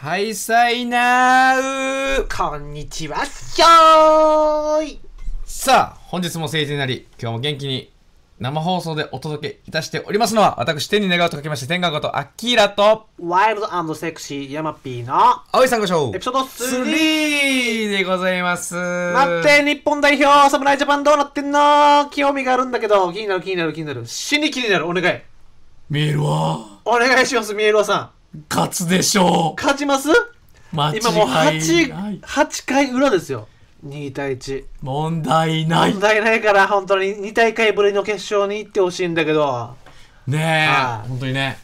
はい、さいなうこんにちは、しょーいさあ、本日も成人なり、今日も元気に生放送でお届けいたしておりますのは、私、天に願うと書きまして、天下こと、アキラと、ワイルドセクシー、ヤマピーの、青いさんご賞、ょエピソード 3! でございます。待って、日本代表、侍ジャパンどうなってんの興味があるんだけど、気になる気になる気になる。死に気になる、お願い。見えるわ。お願いします、見えるわさん。勝つでしょう。勝ちます今もう 8, 8回裏ですよ。2対1。問題ない。問題ないから、本当に2大会ぶりの決勝に行ってほしいんだけど。ねえ、はあ、本当にね。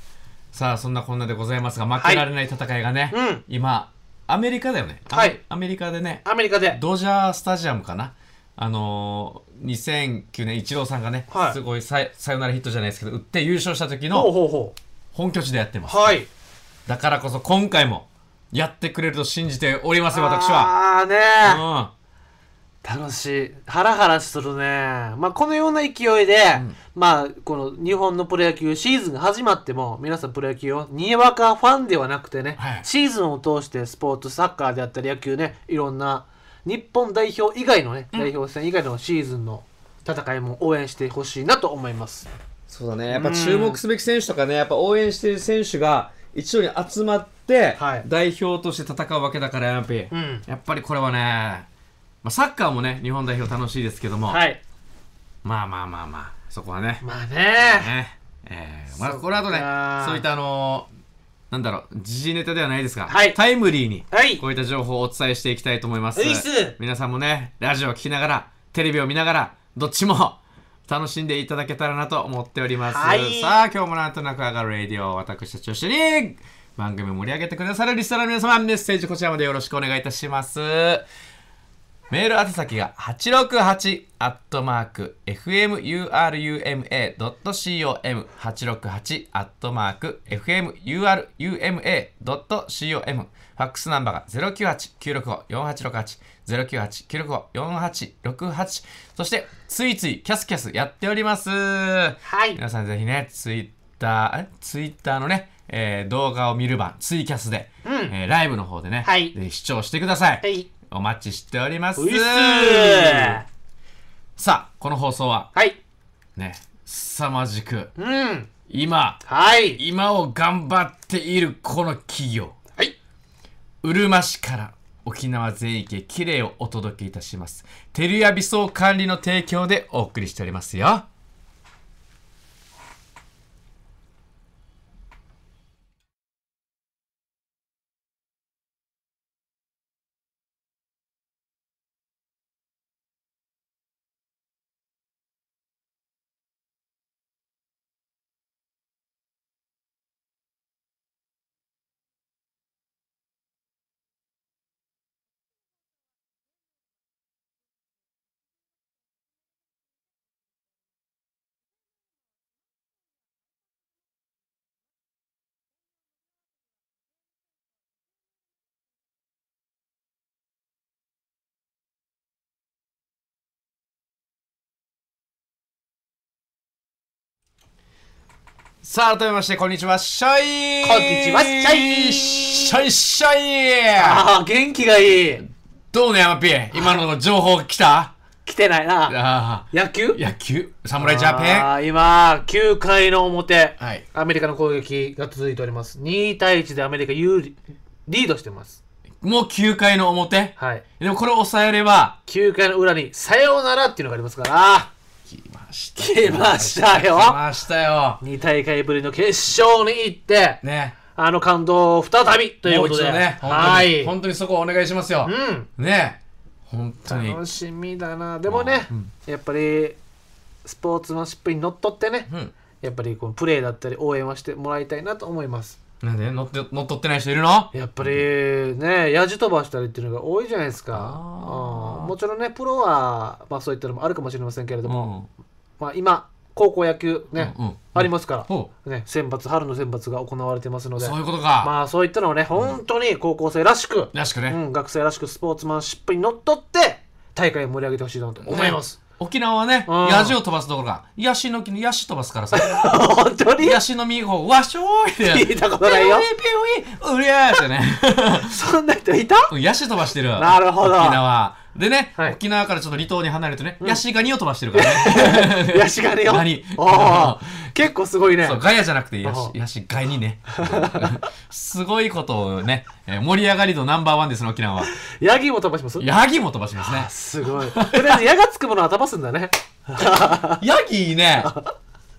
さあ、そんなこんなでございますが、負けられない戦いがね、はいうん、今、アメリカだよね。はい。アメリカでね。アメリカで。ドジャースタジアムかな。あのー、2009年、イチローさんがね、はい、すごいサヨナラヒットじゃないですけど、打って優勝した時の本拠地でやってます。はい。だからこそ今回もやってくれると信じておりますよ私はああねうん、楽しいハラハラするねまあこのような勢いで、うん、まあこの日本のプロ野球シーズンが始まっても皆さんプロ野球をにわかファンではなくてね、はい、シーズンを通してスポーツサッカーであったり野球ねいろんな日本代表以外のね、代表戦以外のシーズンの戦いも応援してほしいなと思いますそうだねやっぱ注目すべき選手とかね、やっぱ応援してる選手が一緒に集まって代表として戦うわけだからやっぱり、やっぱりこれはね、まあ、サッカーもね日本代表楽しいですけども、はい、まあまあまあまあそこはねまあねねえー、まあこれあとねそういったあのーなんだろう、時事ネタではないですが、はい、タイムリーに、こういった情報をお伝えしていきたいと思います。はい、皆さんもね、ラジオを聴きながら、テレビを見ながら、どっちも楽しんでいただけたらなと思っております、はい、さあ今日もなんとなく上がるレディオ私たちと一緒に番組盛り上げてくださるリストの皆様メッセージこちらまでよろしくお願いいたしますメール宛先が868アットマーク fmuruma.com 868アットマーク fmuruma.com ファックスナンバーが098-965-4868 098-965-4868そしてついついキャスキャスやっておりますはい皆さんぜひねツイッターツイッターのねえー、動画を見る版ツイキャスで、うん、えー、ライブの方でね、はい、視聴してください、はいお待ちしておりますさあこの放送ははいね凄まじく、うん、今はい今を頑張っているこの企業はいうるま市から沖縄全域へきれいをお届けいたします。テルヤ美装管理の提供でお送りしておりますよ。さあ、改めまして、こんにちは、シャイこんにちは、シャイシャイシャイああ、元気がいいどうね、山 P。今の情報来た来てないな。野球野球侍ジャパン今、9回の表、はい、アメリカの攻撃が続いております。2対1でアメリカ有利、リードしてます。もう9回の表はい。でもこれを抑えれば、9回の裏に、さようならっていうのがありますから。来ました来ましたよ来ましたよ2大会ぶりの決勝に行ってねあの感動を再びということでね本当にはい本当にそこお願いしますよ、うん、ね本当に楽しみだなでもね、うん、やっぱりスポーツマンシップにのっとってね、うん、やっぱりこのプレーだったり応援はしてもらいたいなと思いますなんで乗って乗っ取ってない人いるのやっぱりねやじ飛ばしたりっていうのが多いじゃないですかもちろんねプロは、まあ、そういったのもあるかもしれませんけれども、うん、まあ、今高校野球ね、うんうん、ありますから、ね、選抜春の選抜が行われてますのでそういうことかまあそういったのをね本当に高校生らしく、らしくね、学生らしくスポーツマンシップにのっとって大会を盛り上げてほしいなと思います、ね沖縄はね、うんヤジを飛ばすところが、ヤシの木にヤシ飛ばすからさ。本当にヤシの実をわしょーいって。聞いたことないよピューイピューうりゃーってね。そんな人いたヤシ飛ばしてる。なるほど沖縄。でね、はい、沖縄からちょっと離島に離れてね、うん、ヤシガニを飛ばしてるからね。ヤシガニをガニ。結構すごいね。そう、ガヤじゃなくてヤシ、ヤシガニね。すごいことをね、えー、盛り上がり度ナンバーワンですね、沖縄は。ヤギも飛ばしますヤギも飛ばしますね。すごい。とりあえず、矢がつくものは飛ばすんだね。ヤギいいね。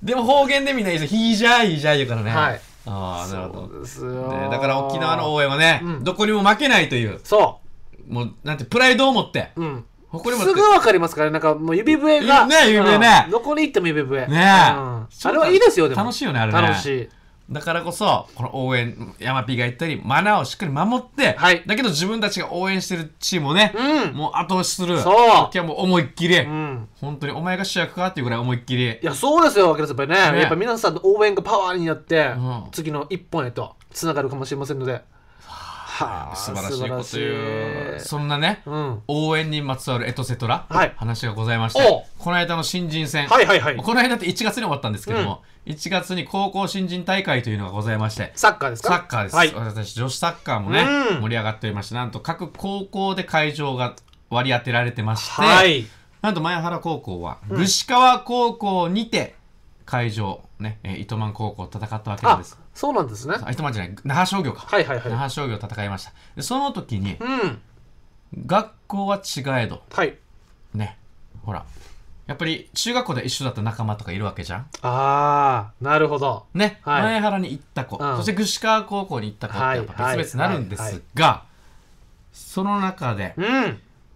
でも方言でみんな言うヒーじゃーいじゃー言うからね。はい。ああ、なるほど。ですよ、ね。だから沖縄の応援はね、うん、どこにも負けないという。そう。もうなんてプライドを持って、うん誇り持っすぐわかりますからねなんかもう指笛がね指笛ねどこに行っても指笛ねうんあれはいいですよでも楽しいよねあれね楽しいだからこそこの応援山 P が言ったりマナーをしっかり守って、はいだけど自分たちが応援してるチームをね、うんもう後押しするそう今日はもう思いっきり、うん本当にお前が主役かっていうぐらい思いっきりいやそうですよ、明さんやっぱりねねやっぱ皆さんの応援がパワーになって、うん次の一本へとつながるかもしれませんので、はあ、素晴らしいこと言うそんなね、うん、応援にまつわるエトセトラ、はい、話がございましてこの間の新人戦、はいはいはい、この間って1月に終わったんですけども、うん、1月に高校新人大会というのがございましてサッカーですかサッカーです、はい、私女子サッカーもね、うん、盛り上がっておりましてなんと各高校で会場が割り当てられてまして、はい、なんと前原高校は具志川高校にて会場、ね、糸満高校戦ったわけですそうなんですね。あ、一じゃない、那覇商業か。はいはいはい。那覇商業戦いました。でその時に、うん、学校は違えど、はい。ね、ほら、やっぱり中学校で一緒だった仲間とかいるわけじゃんああなるほどね、はい、前原に行った子、うん、そして串川高校に行った子ってやっぱ別々になるんですが、その中で、うん、やっ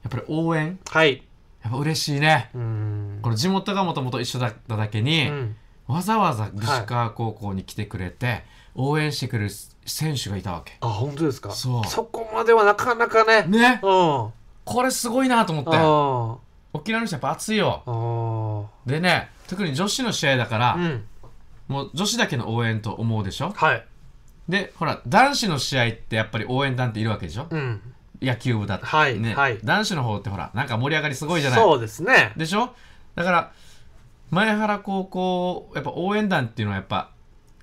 ぱり応援はいやっぱ嬉しいねこの地元がもともと一緒だっただけに、うん、わざわざ西川高校に来てくれて、応援してくれる選手がいたわけあ本当ですかそこまではなかなかねね、うん、これすごいなと思って沖縄の人やっぱ熱いよでね特に女子の試合だから、うん、もう女子だけの応援と思うでしょはいでほら男子の試合ってやっぱり応援団っているわけでしょ、うん、野球部だって、はい、ね、はい、男子の方ってほらなんか盛り上がりすごいじゃないそうですねでしょだから前原高校やっぱ応援団っていうのはやっぱ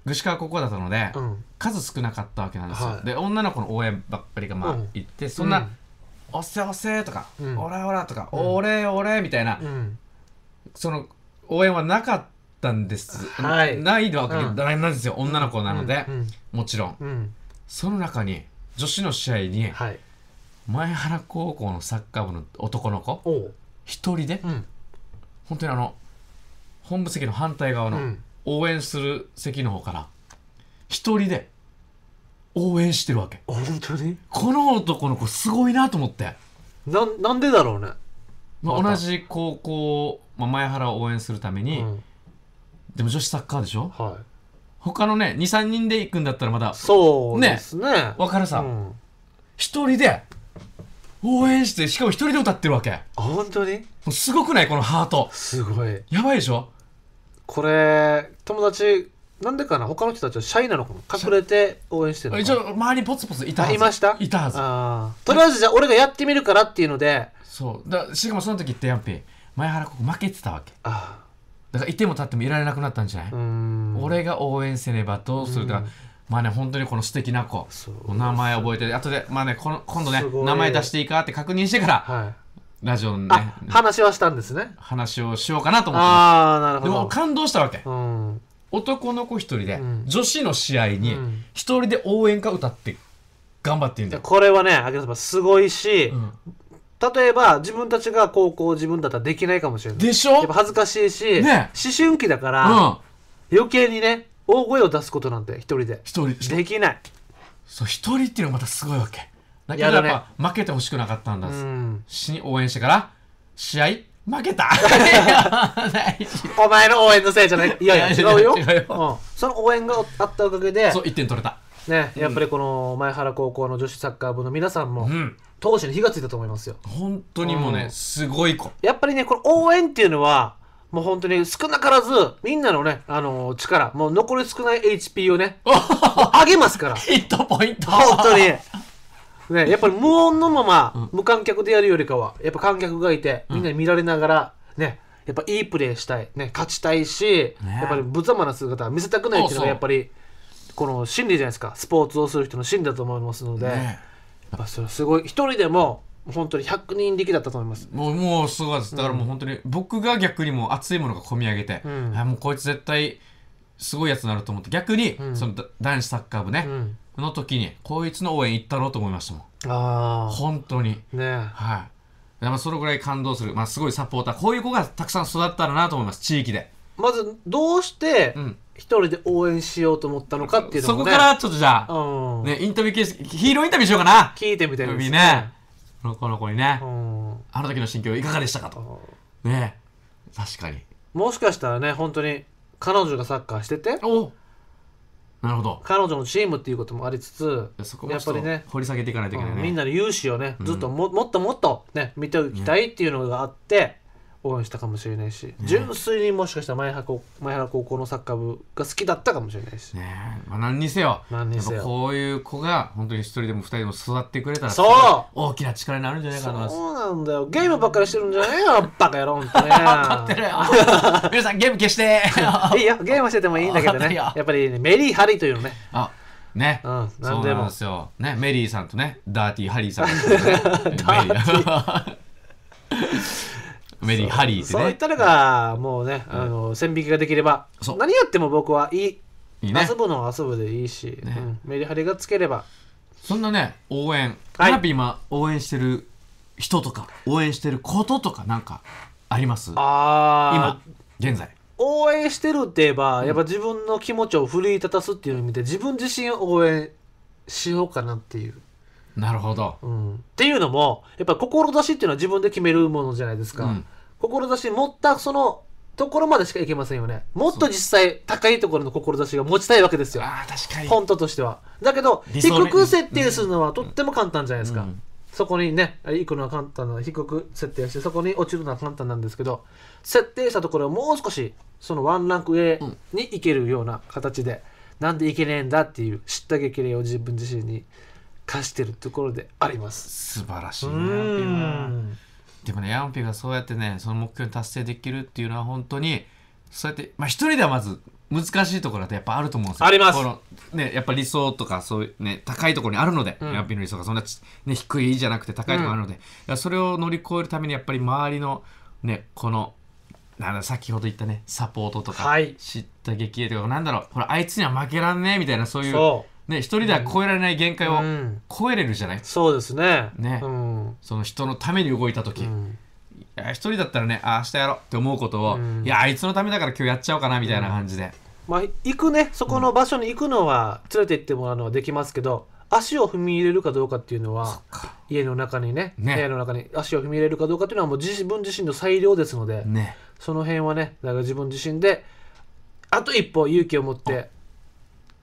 具志川高校だったので、うん、数少なかったわけなんですよ、はい、で女の子の応援ばっかりがまあ、い行ってそんな「おせおせ」とか「おらおら」とか「おれおれ」みたいな、その応援はなかったんです、はい、ないわけなんですよ、女の子なので、もちろん、その中に女子の試合に、前原高校のサッカー部の男の子一人で、うん、本当にあの本部席の反対側の応援する席の方から一人で応援してるわけ本当にこの男の子すごいなと思ってななんでだろうね、まあ、同じ高校、まあ、前原を応援するために、うん、でも女子サッカーでしょ、はい、他のね23人で行くんだったらまだそうですねね分かるさ、うん、一人で応援してしかも一人で歌ってるわけ本当にすごくないこのハートすごいやばいでしょこれ友達なんでかな他の人たちはシャイなのかも隠れて応援してるのか一応周りポツポツいたはずいましたいたはずあとりあえずじゃあ俺がやってみるからっていうのでそうだしかもその時ってやんぴ前原ここ負けてたわけあだからいても立ってもいられなくなったんじゃない、うん俺が応援せねばどうするかまあね本当にこの素敵な子お名前覚えてあとでまあねこの今度ね名前出していいかって確認してからはいラジオのね話はしたんですね話をしようかなと思ってああなるほほでども感動したわけうん男の子一人でうん女子の試合に一人で応援歌歌って頑張ってるんだよ、これはね秋さんすごいし、うん例えば自分たちが高校自分だったらできないかもしれないでしょやっぱ恥ずかしいし、ね思春期だから、うん余計にね大声を出すことなんて一人で一人でできないそう一人っていうのがまたすごいわけだけどやっぱ負けてほしくなかったんだ、うし応援してから試合負けたお前の応援のせいじゃない いやいや違うよ違うようん、その応援があったおかげでそう1点取れたね、やっぱりこの前原高校の女子サッカー部の皆さんもうん闘に火がついたと思いますよ本当にもうね、うんすごい子やっぱりねこの応援っていうのはもう本当に少なからずみんなのねあの力もう残り少ない HP をね 上げますから ヒットポイント本当にね、やっぱり無音のまま無観客でやるよりかはやっぱ観客がいてみんなに見られながらねやっぱいいプレーしたい、ね、勝ちたいし、ね、やっぱりぶざまな姿は見せたくないっていうのがやっぱりこの心理じゃないですかスポーツをする人の心理だと思いますので、ね、やっぱそれすごい一人でも本当に100人力だったと思いますもうもうすごいですだからもう本当に僕が逆にも熱いものが込み上げて、うん、もうこいつ絶対すごいやつになると思って逆に、うん、その男子サッカー部ね、うんの時にこいつの応援行ったろうと思いましたもんああ本当にねはいでもそれぐらい感動する、まあ、すごいサポーターこういう子がたくさん育ったらなと思います地域でまずどうして一人で応援しようと思ったのかっていうのも、ね、そこからちょっとじゃあ、うん、ね、インタビュー形式ヒーローインタビューしようかな聞いてみたいですねこの子にね、うん、あの時の心境いかがでしたかと、うん、ね確かにもしかしたらね本当に彼女がサッカーしてておなるほど彼女のチームっていうこともありつつそこやっぱりね掘り下げていかないといけないね、うん、みんなの勇姿をねずっとも,、もっともっとね見ておきたいっていうのがあって、応援したかもしれないし、純粋にもしかしたら前原高前原高校のサッカー部が好きだったかもしれないし、ねまあ、何にせよ何にせよこういう子が本当に一人でも二人でも育ってくれたらそう大きな力になるんじゃないかなそうなんだよゲームばっかりしてるんじゃないよバカ野郎ってね 皆さんゲーム消していいよゲームしててもいいんだけどねやっぱり、ね、メリーハリーというのねあね、うん、何でもねメリーさんとねダーティーハリーさん、ね、ダーーメリー、ハリーってね。そういったのが、もうね、あの、線引きができれば、何やっても僕はいい。いいね、遊ぶのは遊ぶでいいし、ねうん、メリハリがつければ。そんなね、応援。はい、ピー今、応援してる人とか、応援してることとか、なんか、ありますあ今、現在。応援してるって言えば、やっぱ自分の気持ちを奮い立たすっていう意味で、自分自身を応援しようかなっていう。なるほど、うん、っていうのもやっぱ志っていうのは自分で決めるものじゃないですか、うん、志持ったそのところまでしかいけませんよね。もっと実際高いところの志が持ちたいわけですよ。ああ、確かに。本当としては。だけど、低く設定するのはとっても簡単じゃないですか。そこにね、行くのは簡単な、低く設定して、そこに落ちるのは簡単なんですけど、設定したところをもう少し、そのワンランク上に行けるような形で、うん、なんでいけねえんだっていう知った激励を自分自身に課してるところであります。素晴らしいね。でもねヤンピがそうやってねその目標に達成できるっていうのは本当にそうやってまあ一人ではまず難しいところだとやっぱあると思うんですよありますこの、ね、やっぱ理想とかそういうね高いところにあるので、うん、ヤンピの理想がそんな、ね、低いじゃなくて高いところあるので、うん、それを乗り越えるためにやっぱり周りのねこのなんだ先ほど言ったねサポートとか、はい、知った激励とかなんだろうほらあいつには負けらんねえみたいなそういうね、一人では超えられない限界を超えれるじゃない、うん、そうですねね、うん、その人のために動いた時、うん、いや一人だったらねあ明日やろうって思うことを、いやあいつのためだから今日やっちゃおうかなみたいな感じで、まあ行くねそこの場所に行くのは連れて行ってもらうのはできますけど足を踏み入れるかどうかっていうのは家の中にね、ね、部屋の中に足を踏み入れるかどうかっていうのはもう自分自身の裁量ですので、ね、その辺はねだから自分自身であと一歩勇気を持って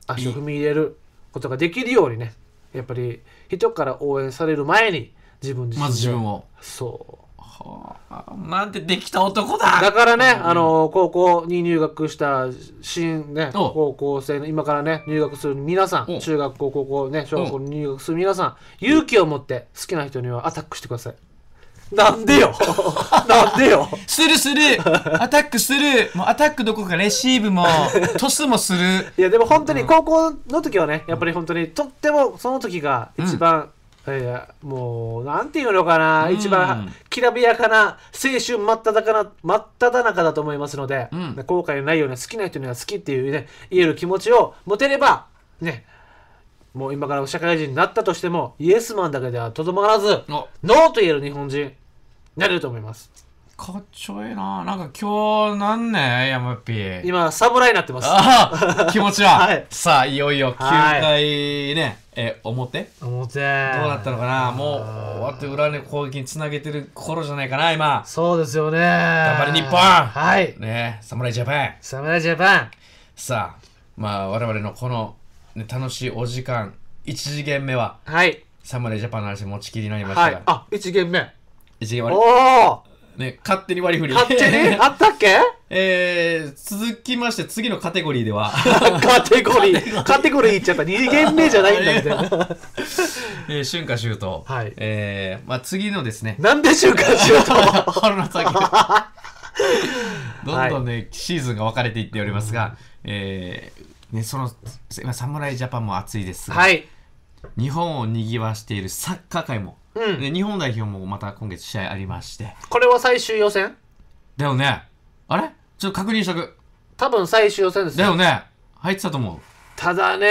足を踏み入れることができるようにねやっぱり人から応援される前に自分自身まず自分をそうはあ、なんてできた男だだからね、うん、あの高校に入学した新、ね、高校生の今からね入学する皆さん中学校高校ね小学校に入学する皆さん勇気を持って好きな人にはアタックしてくださいなんでよ なんでよするするアタックするもうアタックどこかレシーブも トスもするいやでも本当に高校の時はねやっぱり本当にとってもその時が一番、うん、いやもうなんていうのかな、うん、一番きらびやかな青春真っただな真っただ中だと思いますので、うん、後悔のないような好きな人には好きっていうね言える気持ちを持てればねもう今から社会人になったとしてもイエスマンだけではとどまらずノーと言える日本人なれると思います。かっちょいいな。なんか今日何年ねやまぴム今、侍になってます。ああ気持ちは、はいさあ、いよいよ9回ね、え、表表。どうなったのかなもう終わって裏の攻撃につなげてる頃じゃないかな、今。そうですよね。頑張れ日本はい。ね侍ジャパン。侍ジャパン。さあ、まあ、我々のこの、ね、楽しいお時間、1次元目は、はい。侍ジャパンの話持ちきりになりましたが、はい。あ、1次元目。1割おね、勝手に割り振り。勝手に あったっけえー、続きまして次のカテゴリーでは。カテゴリー、カテゴリーいっちゃった。2限目じゃないんだみたいな。えー、春夏秋冬。はい。えー、まあ次のですね。なんで春夏秋冬春の先。どんどんね、はい、シーズンが分かれていっておりますが、えー、ね、その、今、侍ジャパンも熱いですが、はい。日本を賑わしているサッカー界もうんで日本代表もまた今月試合ありましてこれは最終予選だよねあれちょっと確認しとく多分最終予選ですだよね入ってたと思うただね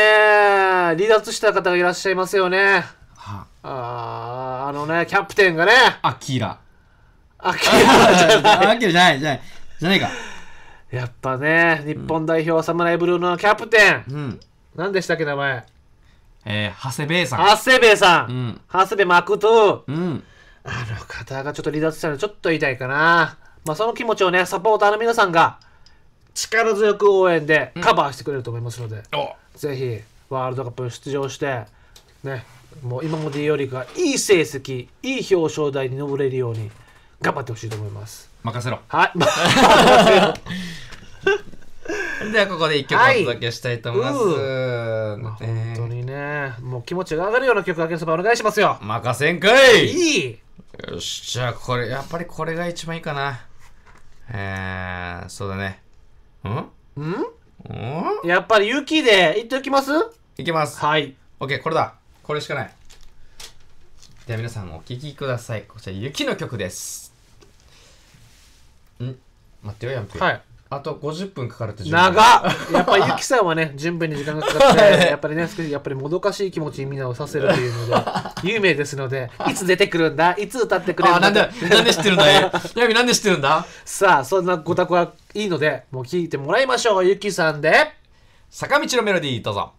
離脱した方がいらっしゃいますよねはああのねキャプテンがねアキラ アキラじゃないアキラじゃないじゃないじゃないかやっぱね日本代表はサムライブルーのキャプテン、うん何でしたっけ名前えー、長谷部さん。長谷部さん。うん、長谷部誠と、うん、あの方がちょっと離脱したのちょっと痛いかな。まあ、その気持ちをね、サポーターの皆さんが力強く応援でカバーしてくれると思いますので、うん、ぜひワールドカップ出場して、ね、もう今までよりかいい成績、いい表彰台に上れるように頑張ってほしいと思います。任せろ。はい。ではここで一曲お届けしたいと思います、はい、本当にねもう気持ちが上がるような曲かけそばお願いしますよ任せんかいいいよしじゃあこれやっぱりこれが一番いいかなえー、そうだねんんんやっぱり雪でいっておきますいきますはいオッケーこれだこれしかないでは皆さんお聴きくださいこちら雪の曲ですん待ってよヤンピ。はいあと50分かかるって長っやっぱりゆきさんはね、準備に時間がかかって、やっぱりね、やっぱりもどかしい気持ちにみんなをさせるというので、有名ですので、いつ出てくるんだいつ歌ってくれるんだあ、なんで、なんで知ってるんだヤミ なんで知ってるんださあ、そんなごたくはいいので、もう聞いてもらいましょう。ゆきさんで、坂道のメロディー、どうぞ。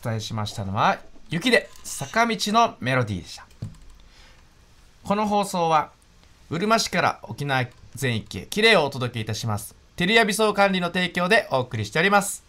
伝えしましたのは「雪で坂道のメロディー」でしたこの放送はうるま市から沖縄全域へきれいをお届けいたします照リヤビ総管理の提供でお送りしております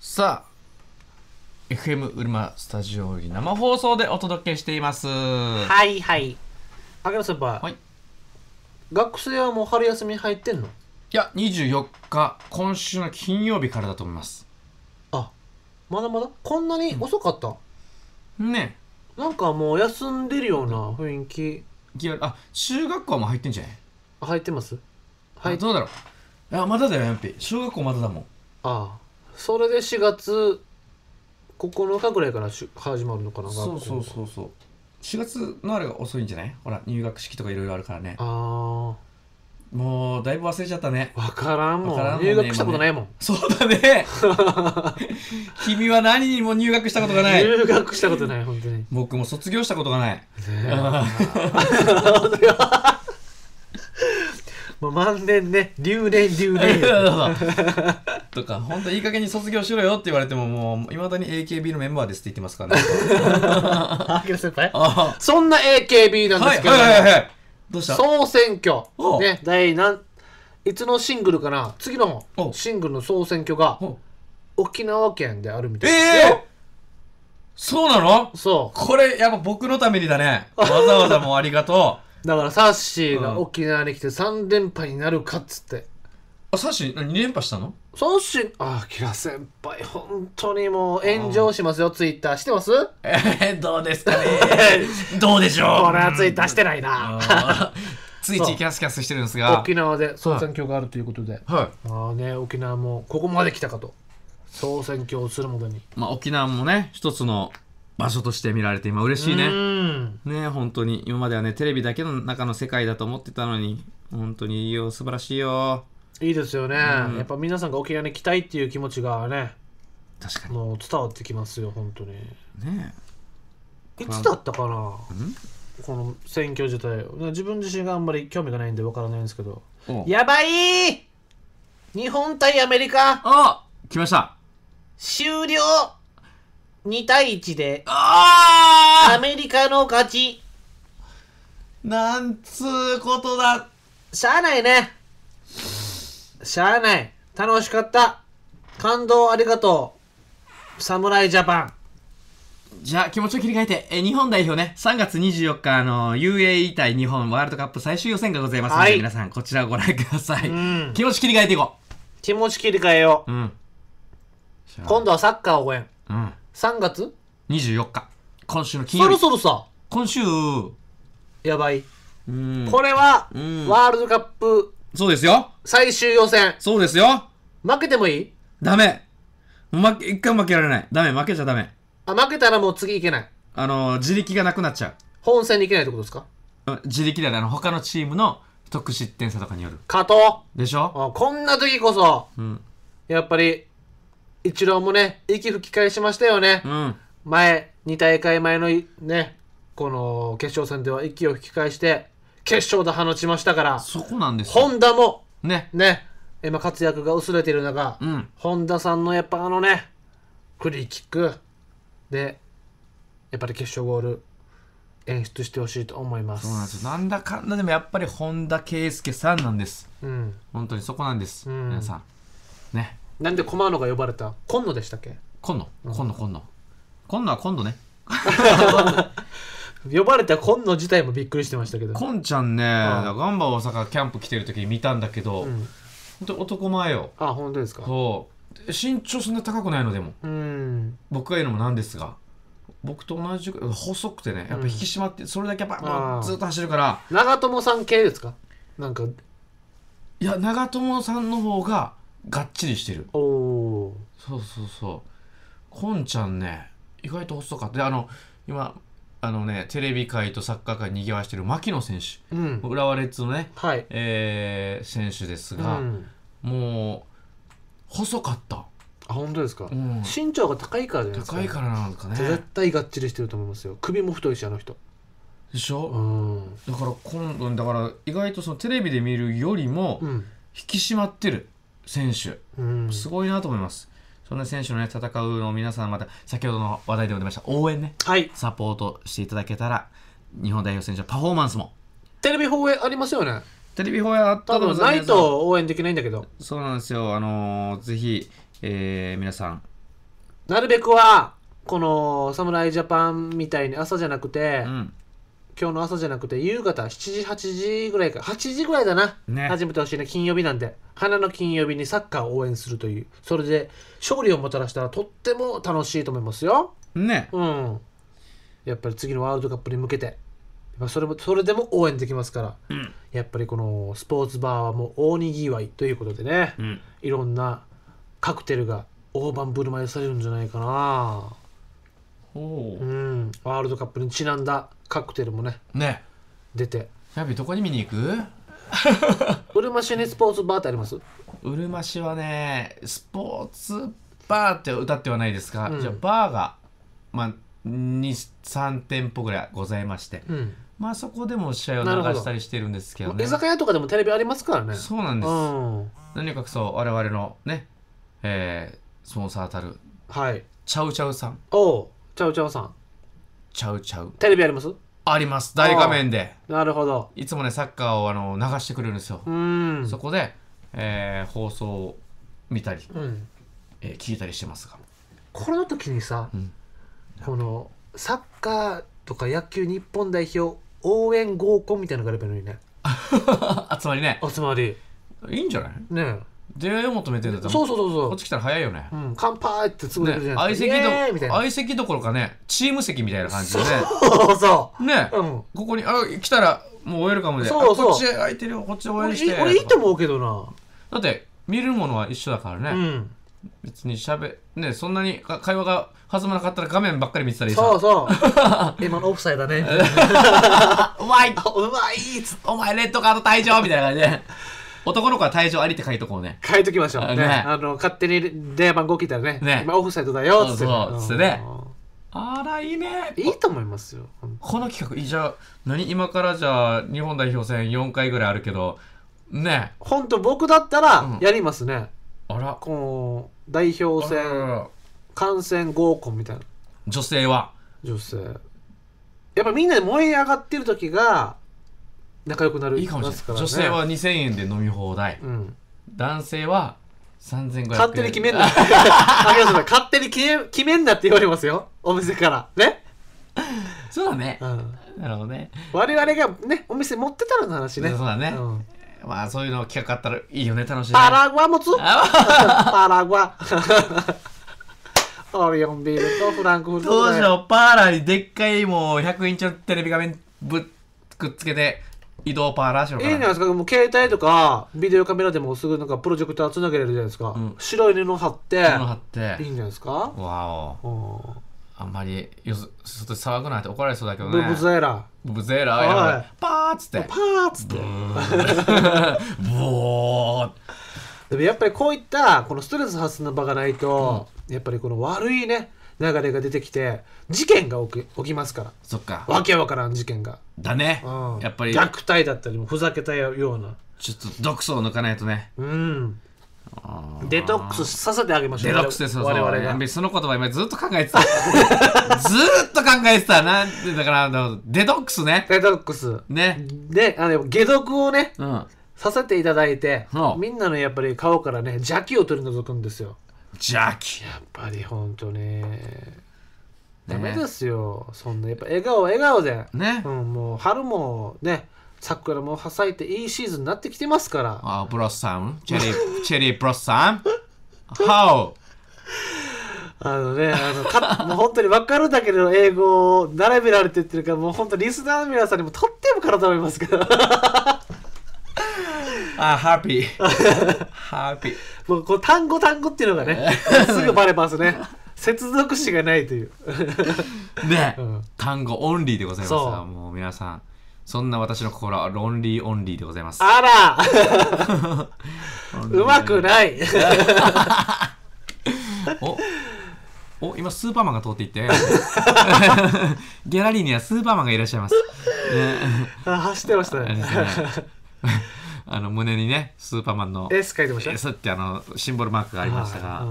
さあ FM ウルマスタジオより生放送でお届けしていますはいはい秋山先輩、はい、学生はもう春休み入ってんのいや24日今週の金曜日からだと思いますあまだまだこんなに遅かった、うん、ねなんかもう休んでるような雰囲気いやあ中学校も入ってんじゃない入ってますはいどうだろういやまだだよやんぴ小学校まだだもんああそれで4月9日ぐらいからし始まるのかなそうそうそうそう4月のあれが遅いんじゃないほら入学式とかいろいろあるからねああもうだいぶ忘れちゃったね分からんもんからんもん、ね、入学したことないもん、そうだね 君は何にも入学したことがない入学したことない本当に僕も卒業したことがないねえ もう万年ね留年留年とか本当いい加減に卒業しろよって言われてももういまだに AKB のメンバーですって言ってますからねそんな AKB なんですけど、うした総選挙ね第何いつのシングルかな次のシングルの総選挙が沖縄県であるみたいでえーそうなのそう。これ、やっぱ僕のためにだね。わざわざもうありがとう。だからサッシーが沖縄に来て3連覇になるかっつってあサッシー2連覇したのサッシーあキラ先輩本当にもう炎上しますよツイッターしてますえー、どうですかね どうでしょうこれはツイッターしてないな ついついキャスキャスしてるんですが沖縄で総選挙があるということで、はい、まあね沖縄もここまで来たかと総選挙をするまでにまあ沖縄もね一つの場所として見られて今嬉しいねね本当に今まではねテレビだけの中の世界だと思ってたのに本当にいいよ素晴らしいよいいですよね、うん、やっぱ皆さんが沖縄に来たいっていう気持ちがね確かにもう伝わってきますよ本当にねいつだったかなこの選挙自体自分自身があんまり興味がないんでわからないんですけどやばい日本対アメリカあ来ました終了2対1で、アメリカの勝ち。なんつうことだ。しゃあないね。しゃあない。楽しかった。感動ありがとう。侍ジャパン。じゃあ気持ちを切り替えて、え日本代表ね、3月24日、あの UAE 対日本ワールドカップ最終予選がございますので、はい、皆さんこちらをご覧ください、うん、気持ち切り替えていこう。気持ち切り替えよう。うん、今度はサッカーを応援。うん3月24日今週の金曜日そろさ今週やばい、これは、ワールドカップそうですよ最終予選そうですよ負けてもいいダメ負け一回も負けられないダメ負けちゃダメあ負けたらもう次いけないあの自力がなくなっちゃう本戦にいけないってことですか自力であの他のチームの得失点差とかによる加藤でしょあこんな時こそ、うんやっぱり一郎もね、息吹き返しましたよね。うん、前、2大会前のね、この決勝戦では息を吹き返して、決勝で放ちましたから、そこなんです本田も、ね、ね、今活躍が薄れている中、うん、本田さんのやっぱあのね、フリーキックで、やっぱり決勝ゴール、演出してほしいと思いますそうなんですなんだかんだでもやっぱり本田圭佑さんなんです、うん、本当にそこなんです、うん、皆さんねなんで駒野が呼ばれた今野でしたっけ今野今野今野今野は今度ね 呼ばれた今野自体もびっくりしてましたけど今ちゃんね、ガンバ大阪キャンプ来てる時に見たんだけど、うん、本当男前よあ本当ですかそう身長そんな高くないのでも僕が言うのもなんですが僕と同じ細くてねやっぱ引き締まって、うん、それだけやっぱずっと走るから長友さん系ですかなんかいや長友さんの方ががっちりしてるおそうそうそうこんちゃんね意外と細かったであの今あのねテレビ界とサッカー界にぎわしてる牧野選手、うん、浦和レッズのね、はいえー、選手ですが、うん、もう細かったあ本当ですか、うん、身長が高いからじゃないですか、ね、高いからなんかね絶対がっちりしてると思いますよ首も太いしあの人でしょ、うん、だから今度だから意外とそのテレビで見るよりも引き締まってる、選手、すごいなと思います。そんな選手のね、戦うのを皆さんまた、先ほどの話題でも出ました、応援ね、はい、サポートしていただけたら、日本代表選手のパフォーマンスも。テレビ放映ありますよね。テレビ放映あったとないと応援できないんだけど。そうなんですよ。あのー、ぜひ、えー、皆さん。なるべくは、この侍ジャパンみたいに朝じゃなくて、うん、今日の朝じゃなくて夕方7時8時ぐらいか8時ぐらいだな、ね、始めてほしいね金曜日なんで花の金曜日にサッカーを応援するというそれで勝利をもたらしたらとっても楽しいと思いますよねうんやっぱり次のワールドカップに向けてそれもそれでも応援できますから、うん、やっぱりこのスポーツバーはもう大にぎわいということでね、うん、いろんなカクテルが大盤振る舞いされるんじゃないかなうんワールドカップにちなんだカクテルもねね出てやべどこに見に行く うるま市にスポーツバーってありますうるま市はねスポーツバーって歌ってはないですが、うん、じゃあバーが、まあ、23店舗ぐらいございまして、うん、まあそこでも試合を流したりしてるんですけど、ね、居酒屋とかでもテレビありますからねそうなんです、うん、何かそう我々のねえー、スポンサーたる、はい、チャウチャウさんおチャウチャウさん。ちゃうちゃう。テレビありますあります大画面でなるほどいつもねサッカーをあの流してくれるんですようんそこで、えー、放送を見たり、うんえー聞いたりしてますがこの時にさ、うんこのサッカーとか野球日本代表応援合コンみたいなのがあればいいねあつ まりねおつまりいいんじゃないねえ出会いを求めてんだったそうそうそうそうこっち来たら早いよね、乾杯って潰れるじゃないですか、ね、相席ど相席どころかねチーム席みたいな感じでねそうそうね、ここにあ来たらもう終えるかもでそうそうこっち空いてるよこっち終えるして俺いいと思うけどなだって見るものは一緒だからね、別にしゃべねそんなに会話が弾まなかったら画面ばっかり見てたらいいそうそう 今のオフサイドだね うまいうまいお前レッドカード退場みたいな感じで男の子は退場ありって書いとこうね。書いときましょう。ね。ねあの、勝手に電話番号聞いたらね。ね。今オフサイトだよ、つって。そうそう、ね。あら、いいね。いいと思いますよ。この企画、じゃあ、何今からじゃあ、日本代表戦4回ぐらいあるけど、ね。ほんと、僕だったら、やりますね。うん、あら。こう、代表戦、観戦合コンみたいな。女性は女性。やっぱみんなで燃え上がってる時が、仲良くなるいいかもしれない、ね、女性は2000円で飲み放題、うん、男性は3500円勝手に決めんな 勝手に決め決めんなって言われますよお店からねそうだね、うん、なるほどね我々がねお店持ってたらの話ねそうだね、うんまあそういうの企画あったらいいよね楽しい、ね、パラグア持つ パラグア オリオンビールとフランクフルト当時のパーラにでっかいもう100インチのテレビ画面ぶっくっつけて移動パーラーしろいいんじゃないですかもう携帯とかビデオカメラでもすぐなんかプロジェクターつなげれるじゃないですか、うん、白い布貼って布貼っていいんじゃないですかわおあんまりよそと騒ぐなって怒られそうだけどねブブゼーラブブゼーラやば、はい、パーッつってパーッつってブー でもやっぱりこういったこのストレス発散の場がないと、うん、やっぱりこの悪いね流れが出てきて事件が起き起きますからそっかわけわからん事件が、だね、うん、やっぱり虐待だったりもふざけたようなちょっと毒素を抜かないとねうんデトックスさせてあげましょうデトックスです我々がその言葉今ずっと考えてたずっと考えてたなんてだからデトックスねデトックスねであの解毒をね、うん、させていただいて、みんなのやっぱり顔からね邪気を取り除くんですよ邪気やっぱりほんとねダメですよ、そんなやっぱ笑顔笑顔で、ねうん、もう春もね桜もはさいていいシーズンになってきてますからあブロッサムチェリーチェリーブロッサムハオあのね、あのか もう本当に分かるだけの英語を並べられてってるから、もう本当リスナーの皆さんにもとっても体を見ますから。あハッピー。ハッピー。もうこう単語単語っていうのがね、すぐバレますね。接続詞がないという。ね、うん、単語オンリーでございますもう皆さん。そんな私の心はロンリーオンリーでございます。あら うまくない おお今スーパーマンが通っていってギャラリーにはスーパーマンがいらっしゃいます、ね、走ってましたねあの胸にねスーパーマンの S 書いてました S ってあのシンボルマークがありましたが、は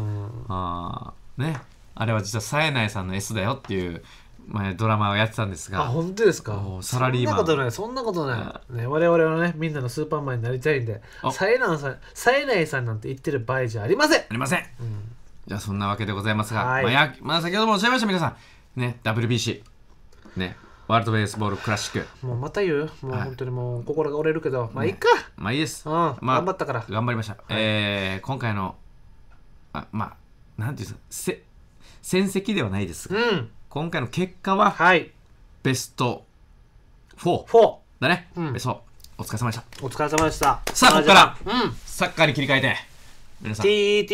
あね、あれは実はさえないさんの S だよっていう前ドラマをやってたんですがあ本当ですかサラリーマンそんなことないそんなことない、ね、我々はねみんなのスーパーマンになりたいんでさえないさんさえないさんなんて言ってる場合じゃありませんありません、うん、じゃあそんなわけでございますが、まあやまあ、先ほどもおっしゃいました皆さんね WBC ねワールドベースボールクラシック。もうまた言うもう本当にもう心が折れるけど、まあいいか。まあいいです。うん、まあ、頑張ったから。頑張りました。はえー、今回の、あまあ、なんていうんですか、戦績ではないですが、うん、今回の結果は、はい、ベスト4。だね。うん、そう。お疲れ様でした。お疲れ様でした。さあ、ここから、うん、サッカーに切り替えて。皆さん。3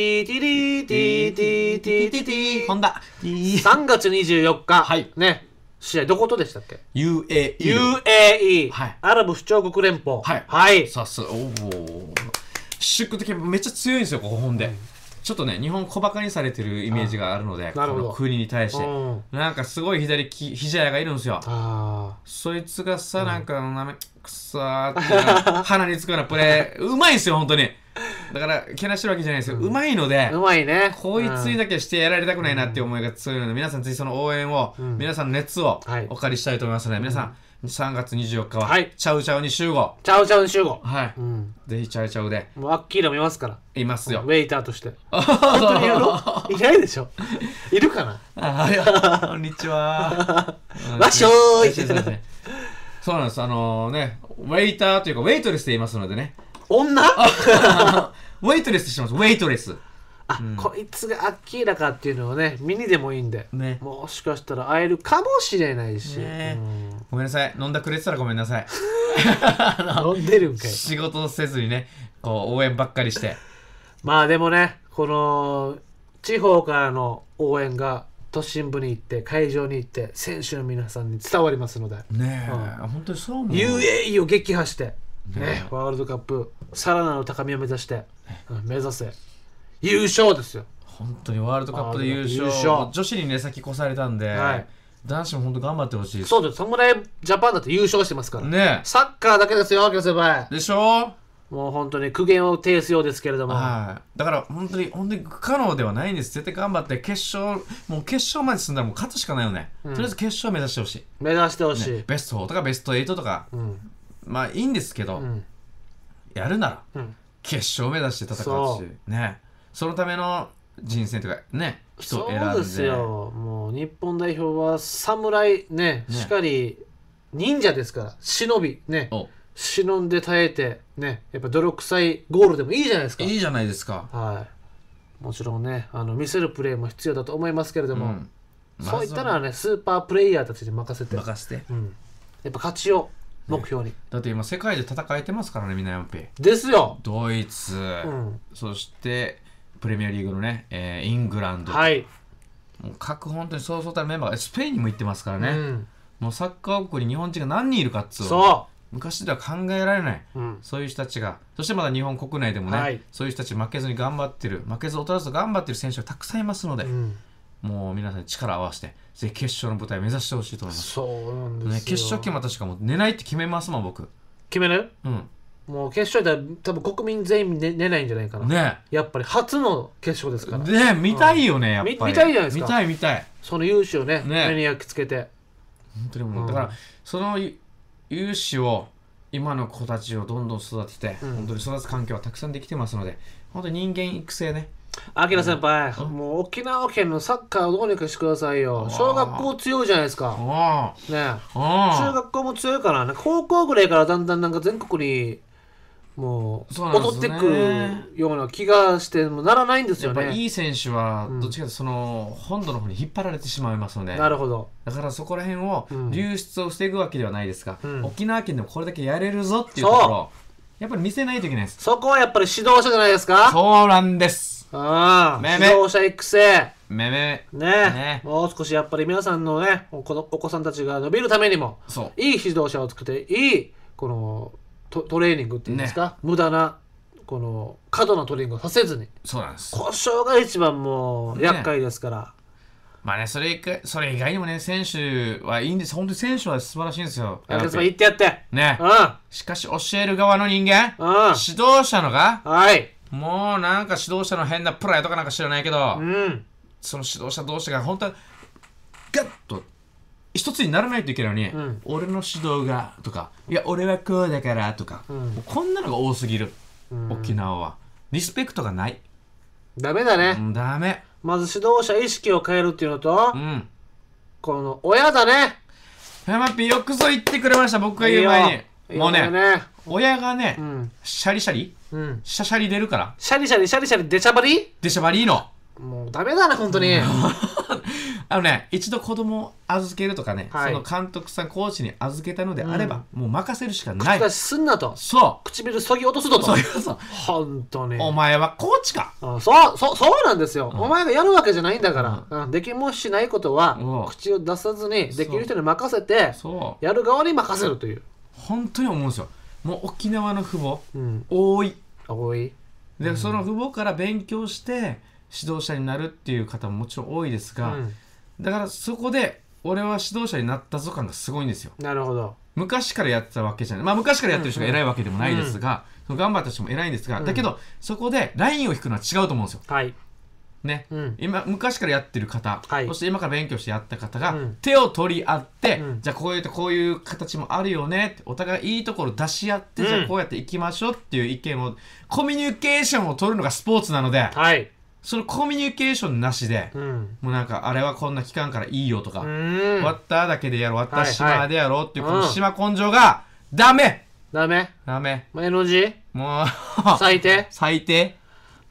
月24日、はい、ね、試合どことでしたっけ ?UAE。UAE。はい。アラブ首長国連邦。はい。はい。さすが、おお。シュック的めっちゃ強いんですよ、ここ本で。ちょっとね、日本小馬鹿にされてるイメージがあるので、この国に対して、なんかすごい左き、ひじやがいるんですよ。そいつがさ、なんか、なめ、くさーって、鼻につくようなプレー、うまいんですよ、本当に。だからけなしてるわけじゃないですけど、うまいのでうまいねこいつにだけしてやられたくないなっていう思いが強いので、皆さんぜひその応援を、皆さんの熱をお借りしたいと思いますので、皆さん、3月24日は、はい、チャウチャウに集合。チャウチャウに集合。はい。ぜひチャウチャウで。もうアッキーラもいますから。いますよ。ウェイターとして。本当にやろういないでしょ。いるかなあいや、こんにちは。わっしょーい。そうなんです。あのね、ウェイターというか、ウェイトレスでいますのでね。女 ウェイトレスしてますウェイトレスあ、うん、こいつがアッキーラかっていうのをねミニでもいいんで、ね、もしかしたら会えるかもしれないし、ねうん、ごめんなさい飲んだくれてたらごめんなさい 飲んでるんかい仕事せずにねこう応援ばっかりしてまあでもねこの地方からの応援が都心部に行って会場に行って選手の皆さんに伝わりますのでねえ、うん、本当にそう思う UAE を撃破してね、ワールドカップ、さらなる高みを目指して、目指せ、優勝ですよ。本当にワールドカップで優勝、優勝女子にね、先越されたんで、はい、男子も本当頑張ってほしいそうです、侍ジャパンだって優勝してますから、ね、サッカーだけですよ、先輩。でしょもう本当に苦言を呈すようですけれども、はい、だから本当に本当に不可能ではないんです絶対頑張って決勝もう決勝まで進んだらもう勝つしかないよね、うん、とりあえず決勝目指してほしい目指してほしい、ね、ベスト4とかベスト8とか、うん、まあいいんですけど、うんやるなら、決勝目指して戦うしねそのための人選というかね人を選んでそうですよもう日本代表は侍ねねしっかり忍者ですから忍びね忍んで耐えてねやっぱ泥臭いゴールでもいいじゃないですかいいじゃないですかはいもちろんねあの見せるプレーも必要だと思いますけれども、うんま、そういったのはねスーパープレイヤーたちに任せて任せて、うん、やっぱ勝ちを目標にだって今世界で戦えてますからねみんなやペですよドイツ、うん、そしてプレミアリーグのね、えー、イングランドはいもう各本当にそうそうたるメンバーがスペインにも行ってますからね、うん、もうサッカー国に日本人が何人いるかっつうそう昔では考えられない、うん、そういう人たちがそしてまだ日本国内でもね、はい、そういう人たち負けずに頑張ってる負けず劣らず頑張ってる選手がたくさんいますので、うんもう皆さん力を合わせてぜひ決勝の舞台目指してほしいと思いますそうなんですね、決勝決まったしかもう寝ないって決めますもん僕決めるうんもう決勝だ多分国民全員寝寝ないんじゃないかなねやっぱり初の決勝ですからね見たいよね、やっぱり見見たいじゃないですか見たい見たいその勇姿をねね目に焼き付けて本当にもう、うんだからその勇姿を今の子たちをどんどん育てて、うん本当に育つ環境はたくさんできてますので本当に人間育成ねあき先輩、もう沖縄県のサッカーをどうにかしてくださいよ。小学校強いじゃないですか。ね中学校も強いから、ね、高校ぐらいからだんだんなんか全国にもう戻ってくるような気がしてもならないんですよね。ねいい選手はどっちかというとその本土の方に引っ張られてしまいますので、なるほどだからそこら辺を流出を防ぐわけではないですが、うん、沖縄県でもこれだけやれるぞっていうところやっぱり見せないといけないです。そこはやっぱり指導者じゃないですかそうなんです。ああ、めめ指導者育成。めめねねもう少しやっぱり皆さんのね、このお子さんたちが伸びるためにも、そういい指導者を作って、いい、このトトレーニングっていうんですか、無駄な、この過度なトレーニングをさせずに。そうなんです。故障が一番もう厄介ですから。まあね、それ以外それ以外にもね、選手はいいんです。本当に選手は素晴らしいんですよ。やっぱ言ってやって。ねう。ん。しかし、教える側の人間、うん。指導者のが、はい。もうなんか指導者の変なプライとかなんか知らないけど、うん、その指導者同士が本当はガッと一つにならないといけないのに、うん、俺の指導がとかいや俺はこうだからとか、うん、こんなのが多すぎる、沖縄はリスペクトがないダメだね、うん、ダメまず指導者意識を変えるっていうのと、うん、この親だねヤマピよくぞ言ってくれました僕が言う前にもうね親がね、シャリシャリ、シャシャリ出るからシャリシャリシャリシャリ出しゃばり出しゃばりのもうダメだな本当に、あのね一度子供預けるとかね、その監督さんコーチに預けたのであれば、もう任せるしかない口かしすんなとそう唇そぎ落とすととそうそう本当にお前はコーチかそうそうそうなんですよ、お前がやるわけじゃないんだから、できもしないことは口を出さずにできる人に任せてやる側に任せるという本当に思うんですよもう沖縄の父母、うん、多い多いで、うん、その父母から勉強して指導者になるっていう方ももちろん多いですが、うん、だからそこで俺は指導者になったぞ感がすごいんですよなるほど昔からやってたわけじゃないまあ昔からやってる人が偉いわけでもないですが、その頑張った人も偉いんですが、だけどそこでラインを引くのは違うと思うんですよ、はいね、うん、今昔からやってる方、はい、そして今から勉強してやった方が、手を取り合って、うん、じゃあこういうこういう形もあるよねお互いいいところ出し合って、うん、じゃあこうやっていきましょうっていう意見をコミュニケーションを取るのがスポーツなので、はい、そのコミュニケーションなしで、もうなんかあれはこんな期間からいいよとか、割っただけでやろう割った島でやろうっていう、この島根性がダメダメダメ。NG? もう最低 最低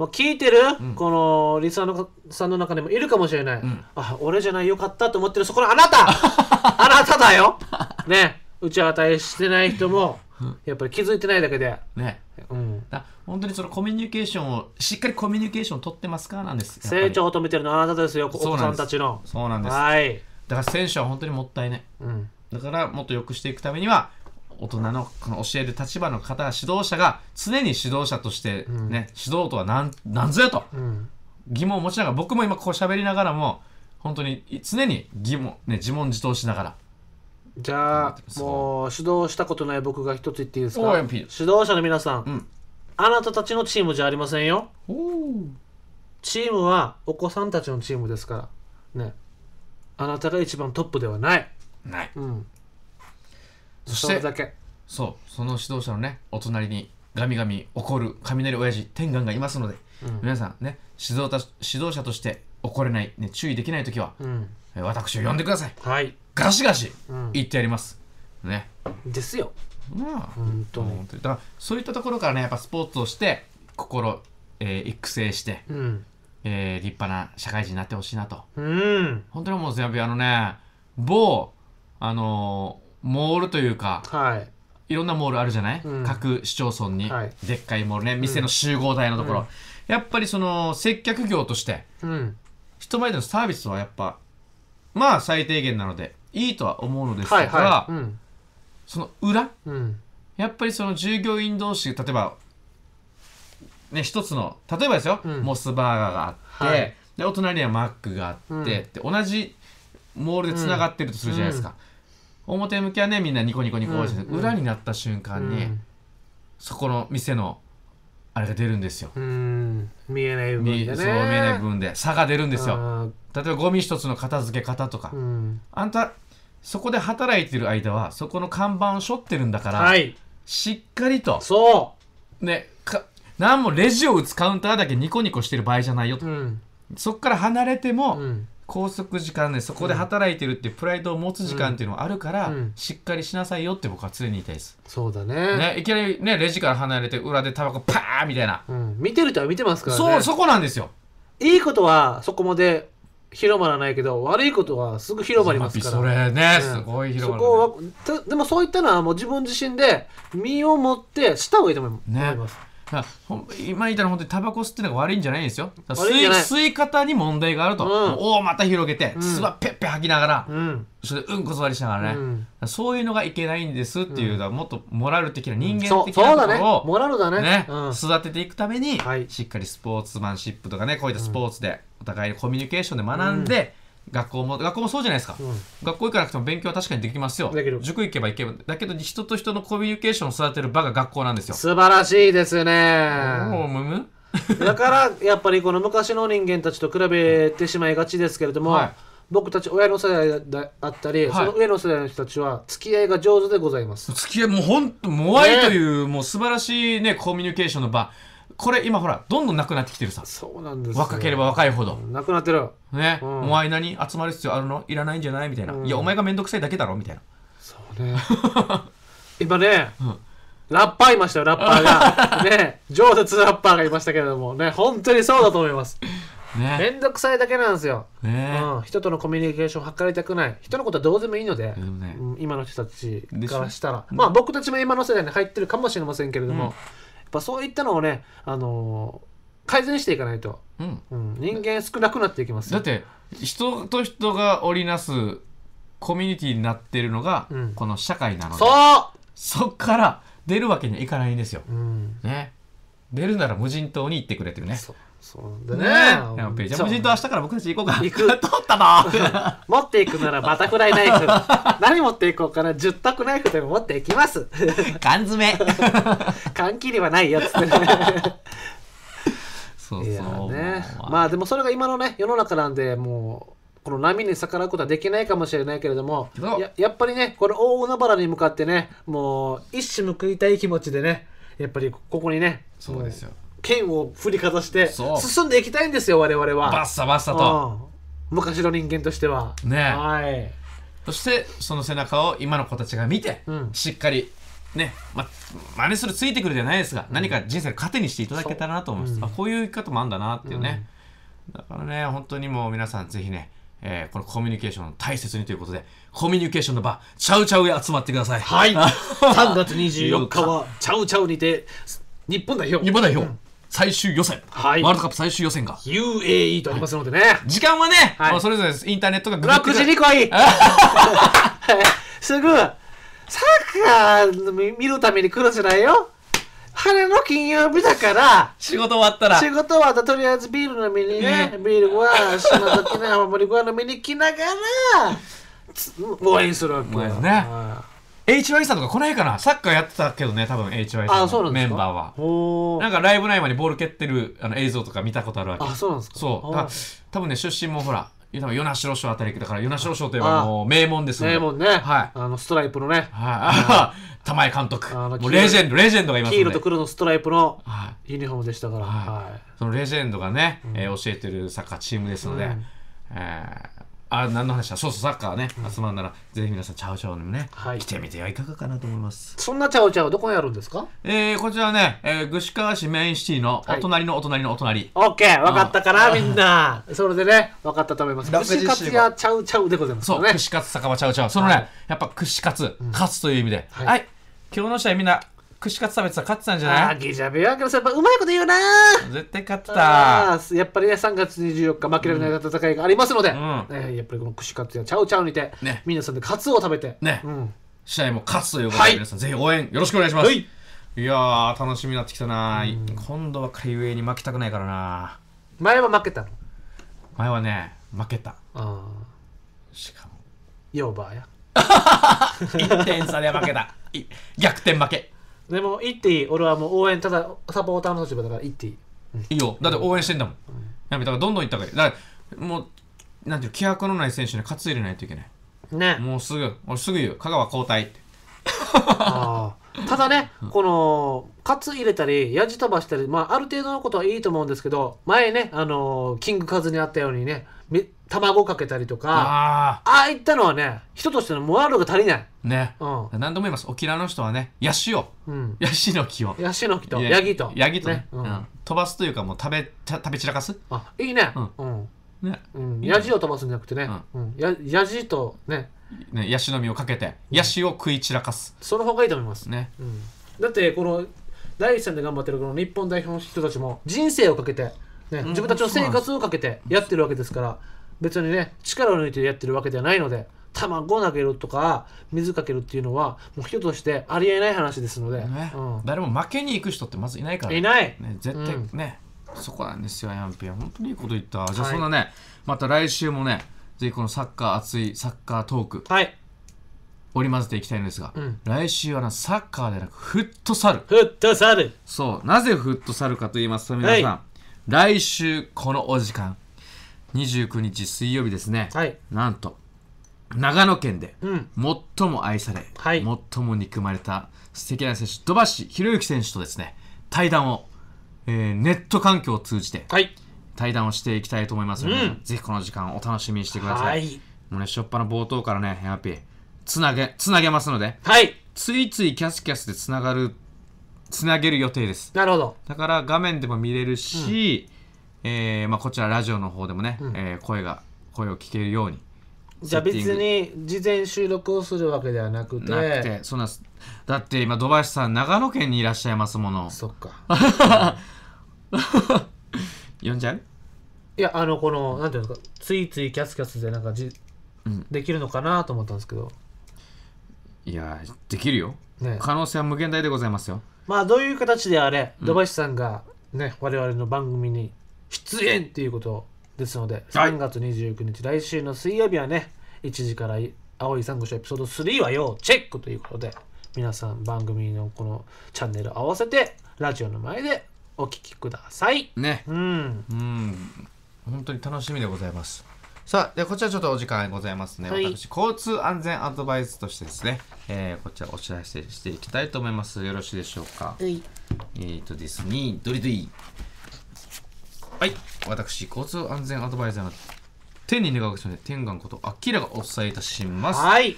まあ、聞いてる、うん、このリスナーのさんの中にもいるかもしれない、うん、あ俺じゃないよかったと思ってるそこのあなた あなただよね打ち与えしてない人もやっぱり気づいてないだけでね、うん、本当にそのコミュニケーションをしっかりコミュニケーションを取ってますかなんです成長を止めてるのあなたですよお子さんたちのそうなんですはいだから選手は本当にもったいない、うん、だからもっと良くしていくためには大人の教える立場の方指導者が常に指導者としてね、うん、指導とは何ぞやと、うん、疑問を持ちながら僕も今こう喋りながらも本当に常に疑問、ね、自問自答しながらじゃあもう指導したことない僕が一つ言っていいですか指導者の皆さん、うん、あなたたちのチームじゃありませんよチームはお子さんたちのチームですからねあなたが一番トップではないない、うんそしてそだけそうその指導者のねお隣にガミガミ怒る雷親父天眼がいますので、うん、皆さんね指導た指導者として怒れない、ね、注意できない時は、うん、私を呼んでください、はい、ガシガシ言ってやります、うん、ねですよまあ本当にだからそういったところからねやっぱスポーツをして心、えー、育成して、うん、えー、立派な社会人になってほしいなと、うん、本当にもう全部あのね某あのモールというか、はい、いろんなモールあるじゃない、うん、各市町村に、はい、でっかいモールね店の集合体のところ、うん、やっぱりその接客業として、うん、人前でのサービスはやっぱまあ最低限なのでいいとは思うのですが、はいはいうん、その裏、やっぱりその従業員同士例えばね一つの例えばですよ、モスバーガーがあって、はい、でお隣にはマックがあって、で同じモールでつながってるとするじゃないですか。表向きはねみんなニコニコニコして、うん、裏になった瞬間に、うん、そこの店のあれが出るんですよ。見えない部分で、ね、そう見えない部分で差が出るんですよ。例えばゴミ一つの片付け方とか、うん、あんたそこで働いてる間はそこの看板を背負ってるんだから、はい、しっかりとそうねか何もレジを打つカウンターだけニコニコしてる場合じゃないよと、うん、そこから離れても、うん、拘束時間でそこで働いてるっていうプライドを持つ時間っていうのはあるから、うんうん、しっかりしなさいよって僕は常に言いたいですそうだねねいきなりねレジから離れて裏でタバコパーみたいな、うん、見てる人は見てますからねそうそこなんですよいいことはそこまで広まらないけど悪いことはすぐ広まりますからそれね、すごい広まる、ね、そこはでもそういったのはもう自分自身で身をもってした方がいいと思います、ね今言ったら本当にタバコ吸ってのが悪いんじゃないんですよ吸い方に問題があると、うん、おおまた広げてすはぺっペッペ吐きながら、うん、それでうんこ座りしながらね、うん、そういうのがいけないんですっていうのは、もっとモラル的な人間的なとこを、ね、モラルだね育てていくために、はい、しっかりスポーツマンシップとかねこういったスポーツでお互いにコミュニケーションで学んで、学校も学校もそうじゃないですか、うん、学校行かなくても勉強は確かにできますよ塾行けば行けばだけど人と人のコミュニケーションを育てる場が学校なんですよ素晴らしいですねむむだからやっぱりこの昔の人間たちと比べてしまいがちですけれども、はい、僕たち親の世代であったり、はい、その上の世代の人たちは付き合いが上手でございます付き合いもう本当もアイという、ね、もう素晴らしいねコミュニケーションの場これ今ほらどんどんなくなってきてるさそうなんです、ね、若ければ若いほどなくなってるね、うん、もうに集まる必要あるのいらないんじゃないみたいな、うん、いやお前が面倒くさいだけだろみたいなそうね 今ね、うんラッパーいましたよ、ラッパーが。ね、上達ラッパーがいましたけれども、ね、本当にそうだと思います。ね、めんどくさいだけなんですよ、ね、うん。人とのコミュニケーションを図りたくない。人のことはどうでもいいので、ねうん、今の人たちからしたら。まあ僕たちも今の世代に入ってるかもしれませんけれども、うぱそういったのをね、あのー改善していかないと、うんうん、人間少なくなっていきますだって人と人が織りなすコミュニティになってるのが、この社会なのでそそっから出るわけにはいかないんですよ、う、んね出るなら無人島に行ってくれてるねそうそうでねやっべジャム人と明日から僕たち行こうか行く取 ったな持っていくならバタフライナイフ 何持っていこうかな十択ナイフでも持っていきます缶詰 缶切りはないやつってねそうそうねまあでもそれが今のね世の中なんでもうこの波に逆らうことはできないかもしれないけれどもややっぱりねこれ大海原に向かってねもう一矢報いたい気持ちでねやっぱりここにねそうですよ剣を振りかざして進んでいきたいんですよ我々はバッサバッサと、うん、昔の人間としてはねはいそしてその背中を今の子たちが見て、うん、しっかりねま真似するついてくるじゃないですが、うん、何か人生の糧にしていただけたらなと思います、うん、あこういう生き方もあるんだなっていうね、だからね本当にもう皆さんぜひねえー、このコミュニケーションを大切にということで、コミュニケーションの場、チャウチャウへ集まってください。はい。3 月24日は、チャウチャウにて、日本代表。日本代表。うん最終予選、はい、ワールドカップ最終予選が UAE とありますのでね、時間はね、はい、それぞれインターネットがグラック時に来い すぐサッカー見るために来るじゃないよ晴の金曜日だから、仕事終わったら。仕事終わったら、とりあえずビール飲みにね、ビールは、その時ね、ハマリごは飲みに来ながら、応援するわけ。ね。HY さんとかこの辺かなサッカーやってたけどね多分 HY さんのメンバーはなんかライブの合間にボール蹴ってるあの映像とか見たことあるわけあそうなんですかそう多分ね出身もほら与那城賞あたりだから与那城賞といえばもう名門ですね名門ねはいあのストライプのねはい 玉井監督もうレジェンドレジェンドがいますね黄色と黒のストライプのユニフォームでしたから、はいそのレジェンドがね、え教えてるサッカーチームですので、えあ何の話だそうそうサッカーね、うん、集まんならぜひ皆さんチャオチャオにもね、はい、来てみてはいかがかなと思いますそんなチャオチャオどこにあるんですかえー、こちらね、えー、串川市メインシティのお隣のお隣のお隣、はい、オッケー分かったからみんな それでね分かったと思います串カツ屋チャウチャウでございます、ね、そう串カツ酒場チャウチャウそのね、はい、やっぱ串カツ、うん、カツという意味ではい、今日の試合みんな串カツ食べてた勝ってたんじゃないああ、ギジャビはからさ、やっぱうまいこと言うな絶対勝った。やっぱりね、3月24日、負けられない戦いがありますので、うんね、やっぱりこの串カツやチャウチャウにて、ね、皆さんでカツを食べて、ね、うん、試合も勝つということで、はい、皆さんぜひ応援よろしくお願いします。はい、いや楽しみになってきたな、うん、今度はか海上に負けたくないからな前は負けたの前はね、負けた。しかも。ヨーバーや。1 点差で負けた。逆転負け。でも言っていい俺はもう応援ただサポーターの立場だから行っていい、うん、いいよだって応援してんだもん、うん、やめたからどんどん行った方がいいだからもうなんていう気迫のない選手に勝つ入れないといけないねもうすぐ俺すぐ言う香川交代ってただね、この勝入れたりやじ飛ばしたり、まあ、ある程度のことはいいと思うんですけど前ね、あのー、キングカズにあったようにね卵かけたりとかああいったのはね人としてのモラルが足りないね、うん、何度も言います沖縄の人はねヤシを、うん、ヤシの木をヤシの木とヤギとヤギとね、ねうん、うん、飛ばすというかもう食べ食べ散らかすあいいねうん、ね、うん、ヤジを飛ばすんじゃなくてね、うんやヤジとねねヤシの実をかけてヤシを食い散らかす、その方がいいと思いますね、うん、だってこの第一線で頑張ってるこの日本代表の人たちも人生をかけてね、自分たちの生活をかけてやってるわけですから、別にね力を抜いてやってるわけではないので卵を投げるとか水かけるっていうのはもう人としてありえない話ですので、ねうん、誰も負けに行く人ってまずいないからいない、ね、絶対ね、うん、そこなんですよヤンピは。本当にいいこと言った、じゃあそんなねまた来週もねぜひこのサッカー熱いサッカートーク、はい、織り交ぜていきたいんですが、うん、来週はなサッカーでなくフットサルフットサルそうなぜフットサルかと言いますと皆さん、はい、来週このお時間29日水曜日ですね、はい、なんと長野県で最も愛され、うんはい、最も憎まれた素敵な選手土橋宏之選手とですね対談を、えー、ネット環境を通じて、はい、対談をしていきたいと思いますので、うん、ぜひこの時間をお楽しみにしてくださいもうねしょっぱな冒頭からねヘアピーつなげつなげますので、はい、ついついキャスキャスでつながるつなげる予定ですなるほどだから画面でも見れるし、えーまあ、こちらラジオの方でもね、うん、えー、声が声を聞けるようにじゃあ別に事前収録をするわけではなくてなくてそなだって今土橋さん長野県にいらっしゃいますものそっか 呼んじゃういやあのこのなんていうんですかついついキャスキャスでなんかじ、うん、できるのかなと思ったんですけどいやできるよ、ね、可能性は無限大でございますよまあどういう形であれ土橋さんがね、うん、我々の番組に出演っていうことですので、3月29日、来週の水曜日はね、1時から青い珊瑚礁エピソード3は要チェックということで、皆さん番組のこのチャンネル合わせて、ラジオの前でお聞きください。ね。うん。うん。本当に楽しみでございます。さあ、でこちらちょっとお時間ございますね。はい、私、交通安全アドバイスとしてですね、えー、こちらお知らせしていきたいと思います。よろしいでしょうか。はい、えっ、とですね、ドリドリ。はい。私、交通安全アドバイザーの天けです習で天眼ことアキラがお伝えいたします。はい。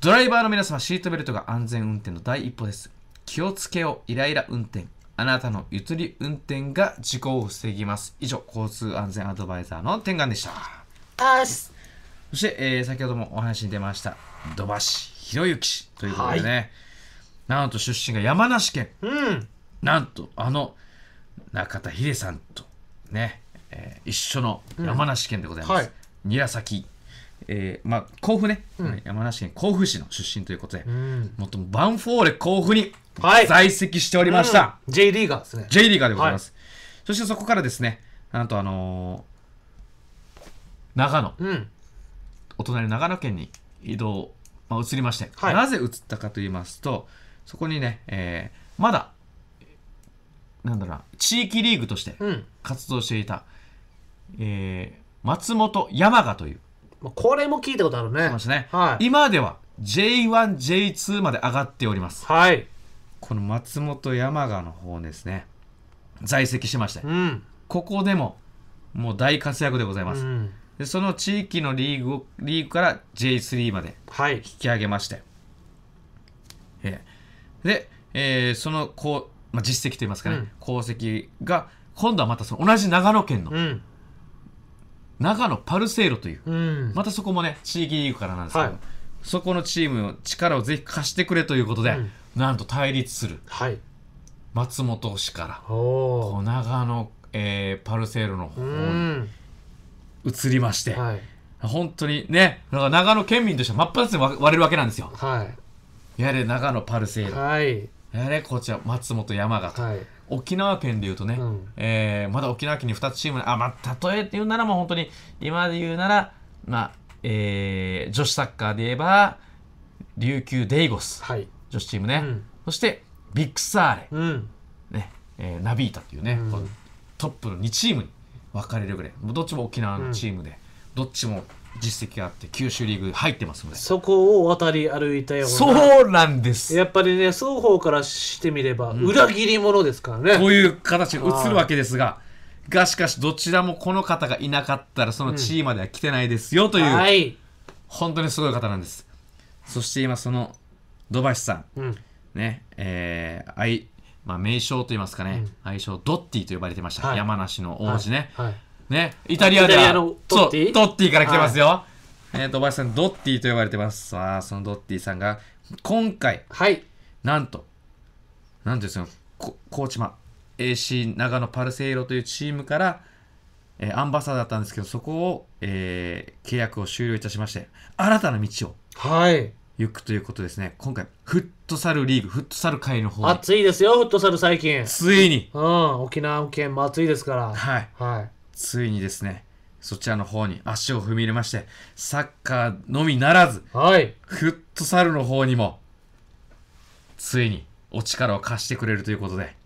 ドライバーの皆様、シートベルトが安全運転の第一歩です。気をつけよう、イライラ運転。あなたのゆとり運転が事故を防ぎます。以上、交通安全アドバイザーの天眼でした。あす。そして、えー、先ほどもお話に出ました、土橋博之ということでね、はい、なんと出身が山梨県。うん。なんと、あの、中田秀さんとね、えー、一緒の山梨県でございます。韮、うん、崎、えー、まあ甲府ね、うん、山梨県甲府市の出身ということで、うん、もっとバンフォーレ甲府に在籍しておりました。はいうん、J リーガーですね。J リーガーでございます。はい、そしてそこからですね、なんとあのー、長野、うん、お隣長野県に移動、まあ、移りまして、はい、なぜ移ったかと言いますと、そこにね、えー、まだなんだろう地域リーグとして活動していた、えー松本山賀というこれも聞いたことあるね。ね、はい今では J1J2 まで上がっておりますはい。この松本山賀の方ですね在籍しましてうん。ここでももう大活躍でございます、うんでその地域のリーグをリーグから J3 まではい。引き上げまして、で、えーそのこうまあ、実績といいますかね、うん功績が今度はまたその同じ長野県の、うん長野パルセーロという、うんまたそこもね地域リーグからなんですけど、はいそこのチームの力をぜひ貸してくれということで、うんなんと対立するはい松本氏からおお長野、えーパルセーロの方うにん移りまして、はい本当にねなんか長野県民としては真っ二つに割れるわけなんですよ。はいやれ長野パルセーロはいあれこちら松本山形、はい、沖縄県でいうとね、うん、えー、まだ沖縄県に2つチームあまあ例えっていうならもう本当に今で言うならまあえー、女子サッカーで言えば琉球デイゴス、はい、女子チームね、うん、そしてビッグサーレ、うん、ねえー、ナビータっていうね、トップの2チームに分かれるぐらいどっちも沖縄のチームで、どっちも実績があって九州リーグ入ってますのでそこを渡り歩いたようなそうなんですやっぱりね双方からしてみれば裏切り者ですからね、うん、という形が映るわけですががしかしどちらもこの方がいなかったらその地位までは来てないですよという、うんはい、本当にすごい方なんですそして今その土橋さん、うん、ねえー、いまあ、名称といいますかね、愛称ドッティと呼ばれてました、はい、山梨の王子ね、はいね、イタリアではのトッティトッティから来てますよ、はい、えっ、ー、とおばあさんドッティと呼ばれてますさあそのドッティさんが今回はいなんとなんですよ高知マ AC 長野パルセイロというチームから、えー、アンバサダーだったんですけどそこを、えー、契約を終了いたしまして新たな道をはい行くということですね今回フットサルリーグフットサル界の方に暑いですよフットサル最近ついに、うん、沖縄県も暑いですからはい、はいついにですね、そちらの方に足を踏み入れまして、サッカーのみならず、はい、フットサルの方にも、ついにお力を貸してくれるということで。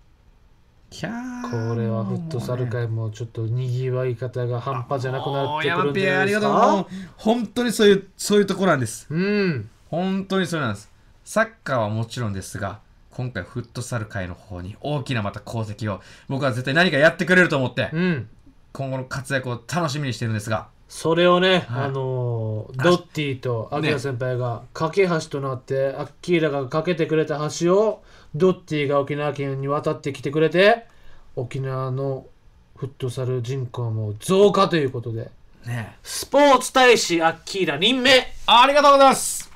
キャーこれはフットサル界もちょっとにぎわい方が半端じゃなくなってくるんじゃないですか。ありがとう。本当にそういう、そういうところなんです。うん。本当にそうなんです。サッカーはもちろんですが、今回フットサル界の方に大きなまた功績を僕は絶対何かやってくれると思って、うん、今後の活躍を楽しみにしてるんですがそれをね、はいあのドッティとアキラ先輩が架け橋となって、アッキーラが架けてくれた橋をドッティが沖縄県に渡ってきてくれて沖縄のフットサル人口も増加ということでねスポーツ大使アッキーラ任命ありがとうございます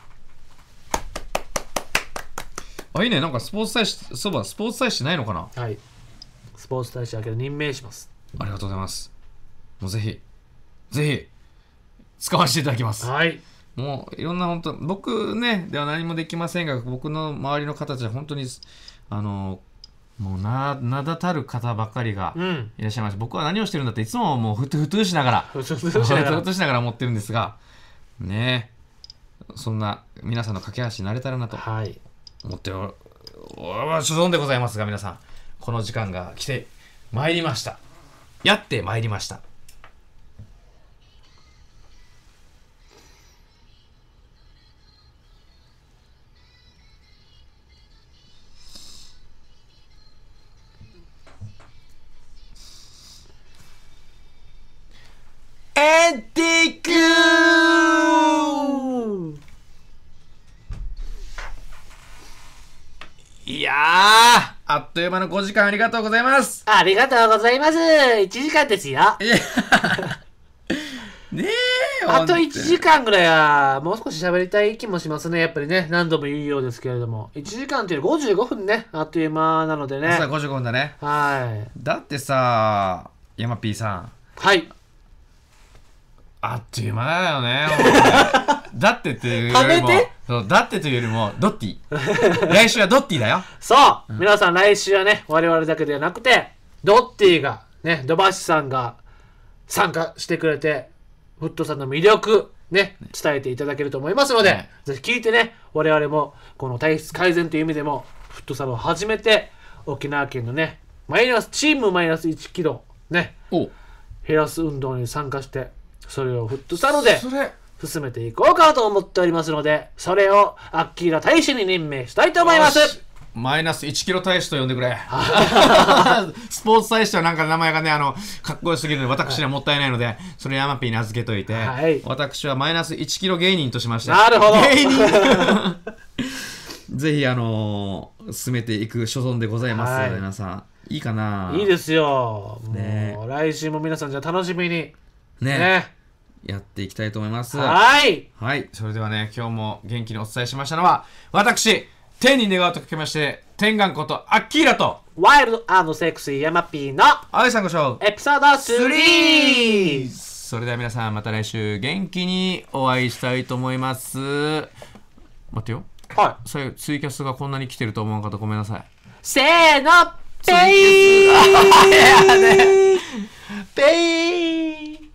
あいいねなんかスポーツ大使そういえばスポーツ大使ないのかなはいスポーツ大使アキラ任命しますありがとうございます。もうぜひ、ぜひ、使わせていただきます。はい。もういろんな本当、僕ね、では何もできませんが、僕の周りの方たちは本当に、あの、もうな名だたる方ばかりがいらっしゃいまして、うん、僕は何をしてるんだっていつももうふとふとしながらふとふとしながら思ってるんですがねそんな皆さんの架け橋になれたらなと思ってお、る、い、所存でございますが皆さんこの時間が来てまいりましたやってまいりました。エンティックいやー、あっという間の5時間ありがとうございます。ありがとうございます。1時間ですよ。ねえ、あと1時間ぐらいは、もう少し喋りたい気もしますね。やっぱりね、何度も言うようですけれども。1時間っていうより55分ね、あっという間なのでね。朝55分だね。はい。だってさ、山ーさん。はい。あっという間だよね だってというよりもそうだってというよりもドッティ 来週はドッティだよそう、うん、皆さん来週はね我々だけではなくてドッティがね土橋さんが参加してくれてフットさんの魅力ね、伝えていただけると思いますので、ね、ぜひ聞いてね、我々もこの体質改善という意味でも、フットサルを始めて、沖縄県のね、マイナス、チームマイナス1キロ、ね、減らす運動に参加して、それをフットサルで進めていこうかと思っておりますのでそれをアッキーラ大使に任命したいと思いますマイナス1キロ大使と呼んでくれ スポーツ大使はなんか名前がねあのかっこよすぎるので私にはもったいないので、はい、それヤマピーに預けといて、はい、私はマイナス1キロ芸人としましたなるほど芸人 ぜひあのー、進めていく所存でございます、はい、皆さんいいかないいですよ、ね、もう来週も皆さんじゃ楽しみにねねやっていきたいと思います。はい。はい。それではね、今日も元気にお伝えしましたのは、私、天に願うとかけまして、天眼ことアッキーラと、ワイルドセクシーピーの、あいさんごしエピソード 3! それでは皆さん、また来週元気にお会いしたいと思います。待ってよ。はい。それ、ツイキャスがこんなに来てると思う方ごめんなさい。せーの、ペイ ペイ